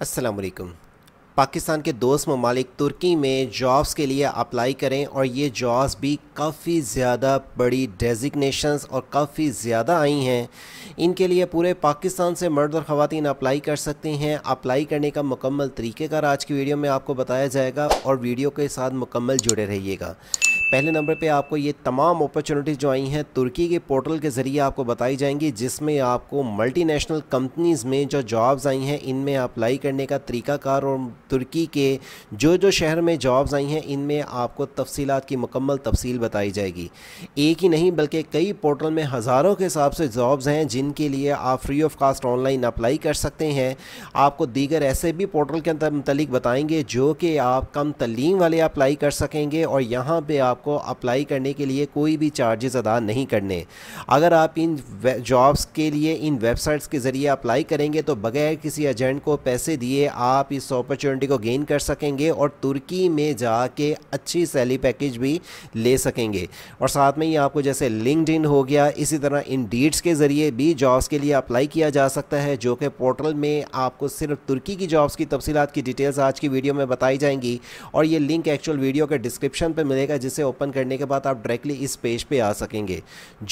असलकम पाकिस्तान के दोस्त ममालिक तुर्की में जॉब्स के लिए अप्लाई करें और ये जॉब्स भी काफ़ी ज़्यादा बड़ी डेजिग्नेशंस और काफ़ी ज़्यादा आई हैं इनके लिए पूरे पाकिस्तान से मर्द और ख़वान अप्लाई कर सकती हैं अप्लाई करने का मुकम्मल तरीक़ेकार आज की वीडियो में आपको बताया जाएगा और वीडियो के साथ मुकम्मल जुड़े रहिएगा पहले नंबर पे आपको ये तमाम अपॉर्चुनिटीज़ जो आई हैं तुर्की के पोर्टल के ज़रिए आपको बताई जाएंगी जिसमें आपको मल्टीनेशनल कंपनीज़ में जो जॉब्स आई हैं इनमें अप्लाई करने का तरीकाकार और तुर्की के जो जो शहर में जॉब्स आई हैं इनमें आपको तफसीत की मुकम्मल तफसील बताई जाएगी एक ही नहीं बल्कि कई पोर्टल में हज़ारों के हिसाब से जॉब्स हैं जिनके लिए आप free of cost online apply कर सकते हैं आपको दीगर ऐसे भी पोर्टल के अंदर मतलब बताएंगे जो कि आप कम तलीम वाले अप्लाई कर सकेंगे और यहाँ पर आप आपको अप्लाई करने के लिए कोई भी चार्जेस अदा नहीं करने अगर आप इन जॉब्स के लिए इन वेबसाइट्स के ज़रिए अप्लाई करेंगे तो बगैर किसी एजेंट को पैसे दिए आप इस अपॉर्चुनिटी को गेन कर सकेंगे और तुर्की में जाके अच्छी सैलरी पैकेज भी ले सकेंगे और साथ में ही आपको जैसे लिंकड हो गया इसी तरह इन डीट्स के ज़रिए भी जॉब्स के लिए अप्लाई किया जा सकता है जो कि पोर्टल में आपको सिर्फ तुर्की की जॉब्स की तफसीत की डिटेल्स आज की वीडियो में बताई जाएंगी और ये लिंक एक्चुअल वीडियो के डिस्क्रिप्शन पर मिलेगा जिससे ओपन करने के बाद आप डायरेक्टली इस पेज पे आ सकेंगे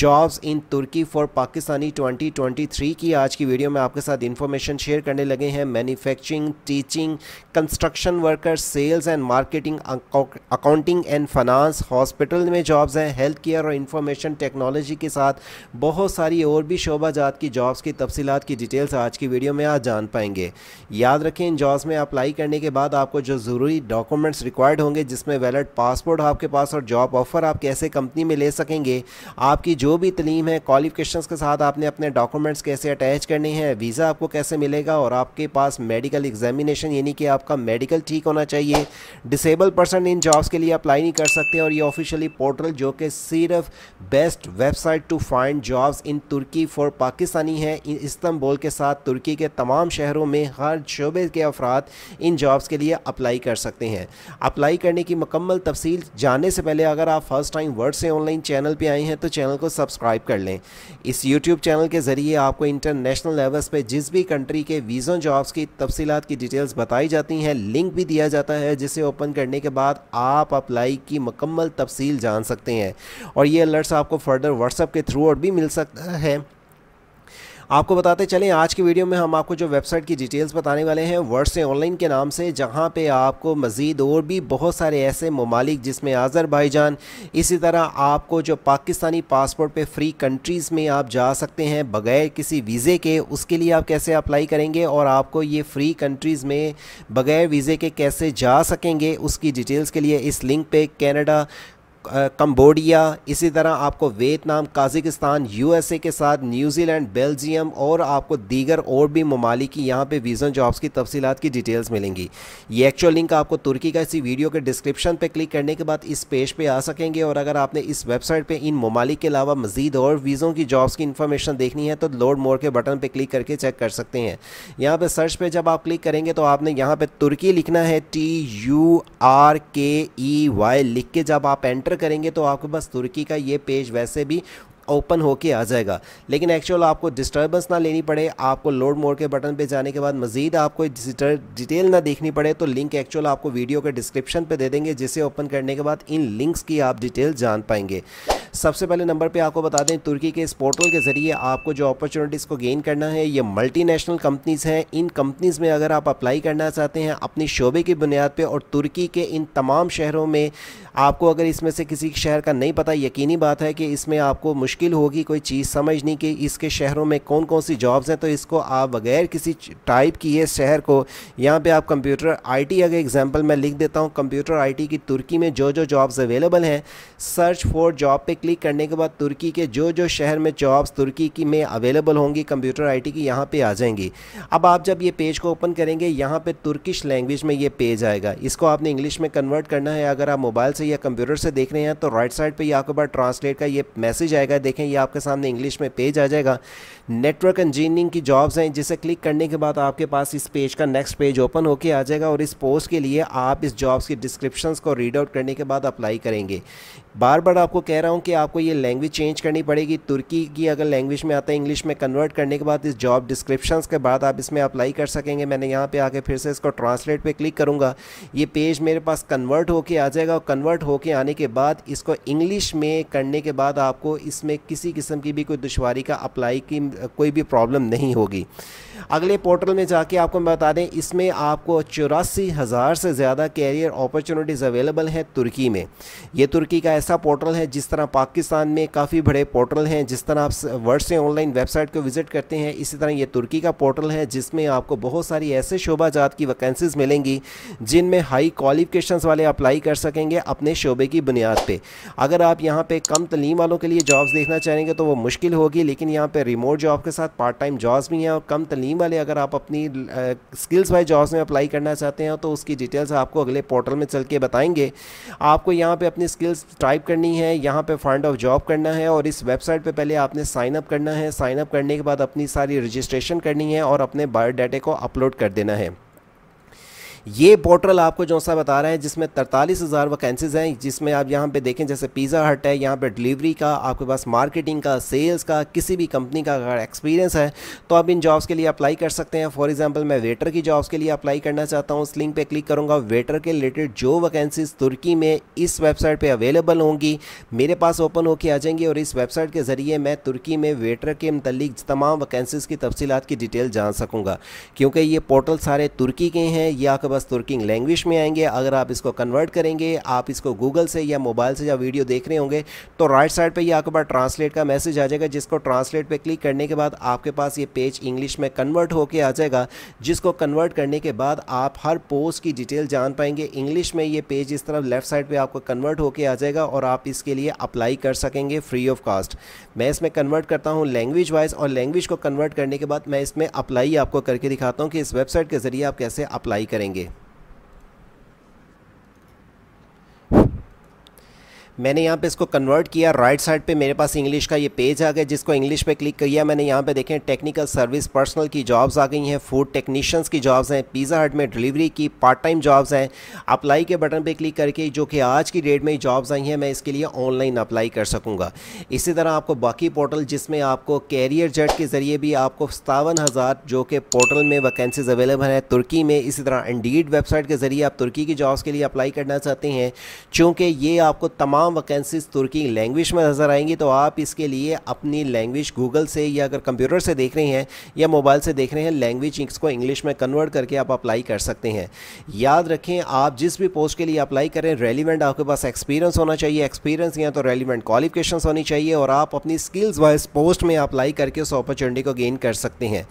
jobs in Turkey for Pakistani 2023 की आज की वीडियो में आपके साथ इन्फॉर्मेशन शेयर करने लगे हैं manufacturing teaching construction worker sales and marketing accounting and finance hospital में जॉब्स हैं हेल्थ केयर और इन्फॉर्मेशन टेक्नोलॉजी के साथ बहुत सारी और भी शोभाजात की जॉब्स की तफसीत की डिटेल्स आज की वीडियो में आप जान पाएंगे याद रखें इन जॉब्स में अप्लाई करने के बाद आपको जो ज़रूरी डॉक्यूमेंट्स रिक्वायर्ड होंगे जिसमें वैलिड पासपोर्ट आपके पास और जॉब ऑफ़र आप कैसे कंपनी में ले सकेंगे आपकी जो भी तलीम है क्वालिफिकेशन के साथ आपने अपने डॉक्यूमेंट्स कैसे अटैच करने हैं वीज़ा आपको कैसे मिलेगा और आपके पास मेडिकल एग्जामिनेशन यानी कि आपका मेडिकल ठीक होना चाहिए डिसेबल पर्सन इन जॉब्स के लिए अप्लाई नहीं कर सकते और ये ऑफिशियली पोर्टल जो कि सिर्फ best website to find jobs in Turkey for Pakistani है इस्तंबुल के साथ तुर्की के तमाम शहरों में हर शोबे के अफराद इन जॉब्स के लिए अप्लाई कर सकते हैं अप्लाई करने की मकम्मल तफसील जानने से पहले पहले अगर आप फर्स्ट टाइम वर्ड से ऑनलाइन चैनल पे आए हैं तो चैनल को सब्सक्राइब कर लें इस यूट्यूब चैनल के ज़रिए आपको इंटरनेशनल लेवल्स पे जिस भी कंट्री के वीजा जॉब्स की तफसीत की डिटेल्स बताई जाती हैं लिंक भी दिया जाता है जिसे ओपन करने के बाद आप अप्लाई की मकम्मल तफसील जान सकते हैं और ये अलर्ट्स आपको फर्दर व्हाट्सअप के थ्रू और भी मिल सकता है आपको बताते चलें आज की वीडियो में हम आपको जो वेबसाइट की डिटेल्स बताने वाले हैं वर्ड से ऑनलाइन के नाम से जहाँ पर आपको मज़ीद और भी बहुत सारे ऐसे ममालिक जिसमें आज़रबाईजान इसी तरह आपको जो पाकिस्तानी पासपोर्ट पर फ्री कंट्रीज़ में आप जा सकते हैं बगैर किसी वीज़े के उसके लिए आप कैसे अप्लाई करेंगे और आपको ये फ्री कंट्रीज़ में बगैर वीज़े के कैसे जा सकेंगे उसकी डिटेल्स के लिए इस लिंक पे कैनेडा कंबोडिया इसी तरह आपको वियतनाम काजिकिस्तान यूएसए के साथ न्यूजीलैंड बेल्जियम और आपको दीगर और भी ममालिक की यहाँ पे वीज़न जॉब्स की तफसीत की डिटेल्स मिलेंगी ये एक्चुअल लिंक आपको तुर्की का इसी वीडियो के डिस्क्रिप्शन पर क्लिक करने के बाद इस पेज पर पे आ सकेंगे और अगर आपने इस वेबसाइट पर इन ममालिक के अलावा मजीद और वीज़ों की जॉब्स की इन्फॉर्मेशन देखनी है तो लोड मोर के बटन पर क्लिक करके चेक कर सकते हैं यहाँ पर सर्च पर जब आप क्लिक करेंगे तो आपने यहाँ पर तुर्की लिखना है टी यू आर के ई वाई लिख के जब आप एंटर करेंगे तो आपके पास तुर्की का ये पेज वैसे भी ओपन होके आ जाएगा लेकिन एक्चुअल आपको डिस्टर्बेंस ना लेनी पड़े आपको लोड मोड के बटन पे जाने के बाद मज़ीद आपको डिटेल ना देखनी पड़े तो लिंक एक्चुअल आपको वीडियो के डिस्क्रिप्शन पे दे देंगे जिसे ओपन करने के बाद इन लिंक्स की आप डिटेल जान पाएंगे सबसे पहले नंबर पे आपको बता दें तुर्की के इस पोर्टल के ज़रिए आपको जो अपॉर्चुनिटीज़ को गेन करना है ये मल्टीनेशनल कंपनीज़ हैं इन कंपनीज़ में अगर आप अप्लाई करना चाहते हैं अपनी शोबे की बुनियाद पे और तुर्की के इन तमाम शहरों में आपको अगर इसमें से किसी शहर का नहीं पता यकीनी बात है कि इसमें आपको मुश्किल मुश्किल होगी कोई चीज़ समझने की इसके शहरों में कौन कौन सी जॉब्स हैं तो इसको आप बगैर किसी टाइप की ये शहर को यहाँ पे आप कंप्यूटर आईटी अगर एग्जांपल मैं लिख देता हूँ कंप्यूटर आईटी की तुर्की में जो जो जॉब्स अवेलेबल हैं सर्च फॉर जॉब पे क्लिक करने के बाद तुर्की के जो जो शहर में जॉब्स तुर्की की में अवेलेबल होंगी कंप्यूटर आई की यहाँ पर आ जाएंगी अब आप जब ये पेज को ओपन करेंगे यहाँ पर तुर्किश लैंग्वेज में ये पेज आएगा इसको आपने इंग्लिश में कन्वर्ट करना है अगर आप मोबाइल से या कंप्यूटर से देख रहे हैं तो राइट साइड पर आपके बाद ट्रांसलेट का ये मैसेज आएगा देखें ये आपके सामने इंग्लिश में पेज आ जाएगा नेटवर्क इंजीनियरिंग की जॉब्स हैं जिसे क्लिक करने के बाद आपके पास इस पेज का नेक्स्ट पेज ओपन होकर आ जाएगा और इस पोस्ट के लिए आप इस जॉब्स की डिस्क्रिप्शन को रीड आउट करने के बाद अप्लाई करेंगे बार बार आपको कह रहा हूँ कि आपको ये लैंग्वेज चेंज करनी पड़ेगी तुर्की की अगर लैंग्वेज में आता है इंग्लिश में कन्वर्ट करने के बाद इस जॉब डिस्क्रिप्शन के बाद आप इसमें अप्लाई कर सकेंगे मैंने यहाँ पे आके फिर से इसको ट्रांसलेट पे क्लिक करूँगा ये पेज मेरे पास कन्वर्ट होके आ जाएगा और कन्वर्ट होके आने के बाद इसको इंग्लिश में करने के बाद आपको इसमें किसी किस्म की भी कोई दुशारी का अप्लाई की कोई भी प्रॉब्लम नहीं होगी अगले पोर्टल में जाके आपको मैं बता दें इसमें आपको चौरासी हज़ार से ज़्यादा कैरियर अपॉर्चुनिटीज़ अवेलेबल हैं तुर्की में ये तुर्की का ऐसा पोर्टल है जिस तरह पाकिस्तान में काफ़ी बड़े पोर्टल हैं जिस तरह आप वर्ड से ऑनलाइन वेबसाइट को विज़िट करते हैं इसी तरह ये तुर्की का पोर्टल है जिसमें आपको बहुत सारी ऐसे जात की वैकेंसीज़ मिलेंगी जिनमें हाई क्वालिफिकेशन वाले अप्लाई कर सकेंगे अपने शोबे की बुनियाद पर अगर आप यहाँ पर कम तलीम वालों के लिए जॉब्स देखना चाहेंगे तो वो मुश्किल होगी लेकिन यहाँ पर रिमोट जॉब के साथ पार्ट टाइम जॉब्स भी हैं और कम तलीम तलीम वाले अगर आप अपनी स्किल्स वाइज जॉब्स में अप्लाई करना चाहते हैं तो उसकी डिटेल्स आपको अगले पोर्टल में चल के बताएंगे आपको यहाँ पे अपनी स्किल्स टाइप करनी है यहाँ पे फंड ऑफ जॉब करना है और इस वेबसाइट पे पहले आपने साइन अप करना है साइन अप करने के बाद अपनी सारी रजिस्ट्रेशन करनी है और अपने बायोडाटे को अपलोड कर देना है ये पोर्टल आपको जो सा बता रहे हैं जिसमें तरतालीस हज़ार वैकेंसीज़ हैं जिसमें आप यहाँ पे देखें जैसे पिज़्ज़ा हट है यहाँ पे डिलीवरी का आपके पास मार्केटिंग का सेल्स का किसी भी कंपनी का अगर एक्सपीरियंस है तो आप इन जॉब्स के लिए अप्लाई कर सकते हैं फॉर एग्जाम्पल मैं वेटर की जॉब्स के लिए अप्लाई करना चाहता हूँ उस लिंक पर क्लिक करूँगा वेटर के रिलेटेड जो वैकेंसीज तुर्की में इस वेबसाइट पर अवेलेबल होंगी मेरे पास ओपन होकर आ जाएंगी और इस वेबसाइट के ज़रिए मैं तुर्की में वेटर के मतलब तमाम वैकेंसीज़ की तफसीत की डिटेल जान सकूँगा क्योंकि ये पोर्टल सारे तुर्की के हैं ये आपके बस तुर्किंग लैंग्वेज में आएंगे अगर आप इसको कन्वर्ट करेंगे आप इसको गूगल से या मोबाइल से या वीडियो देख रहे होंगे तो राइट साइड पर यह आपके पास ट्रांसलेट का मैसेज आ जाएगा जिसको ट्रांसलेट पर क्लिक करने के बाद आपके पास ये पेज इंग्लिश में कन्वर्ट होकर आ जाएगा जिसको कन्वर्ट करने के बाद आप हर पोस्ट की डिटेल जान पाएंगे इंग्लिश में ये पेज इस तरफ लेफ्ट साइड पे आपको कन्वर्ट होके आ जाएगा और आप इसके लिए अप्लाई कर सकेंगे फ्री ऑफ कॉस्ट मैं इसमें कन्वर्ट करता हूँ लैंग्वेज वाइज और लैंग्वेज को कन्वर्ट करने के बाद मैं इसमें अप्लाई आपको करके दिखाता हूँ कि इस वेबसाइट के ज़रिए आप कैसे अप्लाई करेंगे मैंने यहाँ पे इसको कन्वर्ट किया राइट साइड पे मेरे पास इंग्लिश का ये पेज आ गया जिसको इंग्लिश पे क्लिक किया मैंने यहाँ पे देखें टेक्निकल सर्विस पर्सनल की जॉब्स आ गई हैं फूड टेक्नीशियंस की जॉब्स हैं पिज़्ज़ा हट में डिलीवरी की पार्ट टाइम जॉब्स हैं अप्लाई के बटन पर क्लिक करके जो कि आज की डेट में जॉब्स आई हैं मैं इसके लिए ऑनलाइन अप्लाई कर सकूँगा इसी तरह आपको बाकी पोर्टल जिसमें आपको कैरियर जेट के ज़रिए भी आपको सतावन जो कि पोर्टल में वैकेंसीज अवेलेबल हैं तुर्की में इसी तरह इंडीड वेबसाइट के ज़रिए आप तुर्की की जॉब्स के लिए अप्लाई करना चाहते हैं चूँकि ये आपको तमाम तमाम वैकेंसीज तुर्की लैंग्वेज में नज़र आएंगी तो आप इसके लिए अपनी लैंग्वेज गूगल से या अगर कंप्यूटर से देख रहे हैं या मोबाइल से देख रहे हैं लैंग्वेज इसको इंग्लिश में कन्वर्ट करके आप अप्लाई कर सकते हैं याद रखें आप जिस भी पोस्ट के लिए अप्लाई करें रेलिवेंट आपके पास एक्सपीरियंस होना चाहिए एक्सपीरियंस या तो रेलिवेंट क्वालिफिकेशन होनी चाहिए और आप अपनी स्किल्स वाइज पोस्ट में अप्लाई करके उस अपॉर्चुनिटी को गेन कर सकते हैं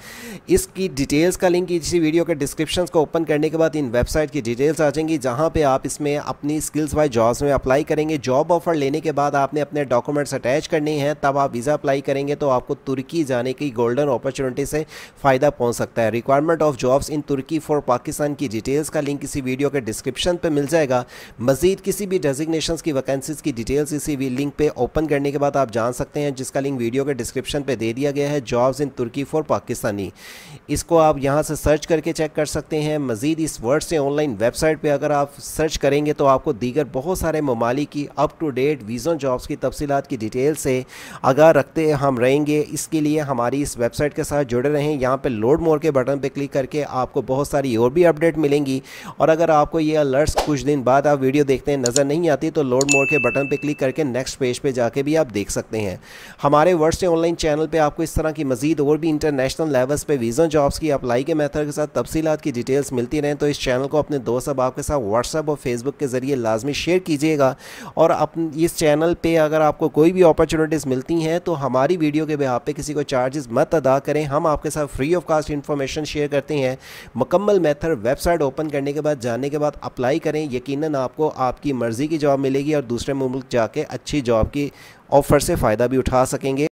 इसकी डिटेल्स का लिंक इसी वीडियो के डिस्क्रिप्शन को ओपन करने के बाद इन वेबसाइट की डिटेल्स आ जाएंगी जहां पर आप इसमें अपनी स्किल्स वाइज जॉब्स में अप्लाई करेंगे जॉब जॉब ऑफर लेने के बाद आपने अपने डॉक्यूमेंट्स अटैच करने हैं तब आप वीज़ा अप्लाई करेंगे तो आपको तुर्की जाने की गोल्डन अपॉर्चुनिटी से फ़ायदा पहुँच सकता है requirement of jobs in Turkey for Pakistan की डिटेल्स का लिंक इसी वीडियो के डिस्क्रिप्शन पर मिल जाएगा मजीद किसी भी डेजिग्नेशन की वैकेंसीज की डिटेल्स इसी लिंक पर ओपन करने के बाद आप जान सकते हैं जिसका लिंक वीडियो के डिस्क्रिप्शन पर दे दिया गया है jobs in Turkey for Pakistani इसको आप यहाँ से सर्च करके चेक कर सकते हैं मजीद इस वर्ड से ऑनलाइन वेबसाइट पर अगर आप सर्च करेंगे तो आपको दीगर बहुत सारे ममालिक की अप टू डेट वीज़न जॉब्स की तफसीत की डिटेल से आगाह रखते हम रहेंगे इसके लिए हमारी इस वेबसाइट के साथ जुड़े रहें यहाँ पर लोड मोर के बटन पर क्लिक करके आपको बहुत सारी और भी अपडेट मिलेंगी और अगर आपको ये अलर्ट्स कुछ दिन बाद आप वीडियो देखते हैं नज़र नहीं आती तो लोड मोर के बटन पर क्लिक करके नेक्स्ट पेज पर जाके भी आप देख सकते हैं हमारे वर्ष ऑनलाइन चैनल पर आपको इस तरह की मजीद और भी इंटरनेशनल लेवल्स पर वीज़न जॉब्स की अप्लाई के मैथड के साथ तफसीत की डिटेल्स मिलती रहें तो इस चैनल को अपने दोस्त अब आपके साथ व्हाट्सअप और फेसबुक के ज़रिए लाजमी शेयर कीजिएगा और आप इस चैनल पे अगर आपको कोई भी अपॉर्चुनिटीज़ मिलती हैं तो हमारी वीडियो के बिहार पे किसी को चार्जेस मत अदा करें हम आपके साथ free of cost information share करते हैं मुकम्मल मेथड वेबसाइट ओपन करने के बाद जाने के बाद अप्लाई करें यकीन आपको आपकी मर्ज़ी की जॉब मिलेगी और दूसरे मुल्क जाके अच्छी जॉब की ऑफ़र से फ़ायदा भी उठा सकेंगे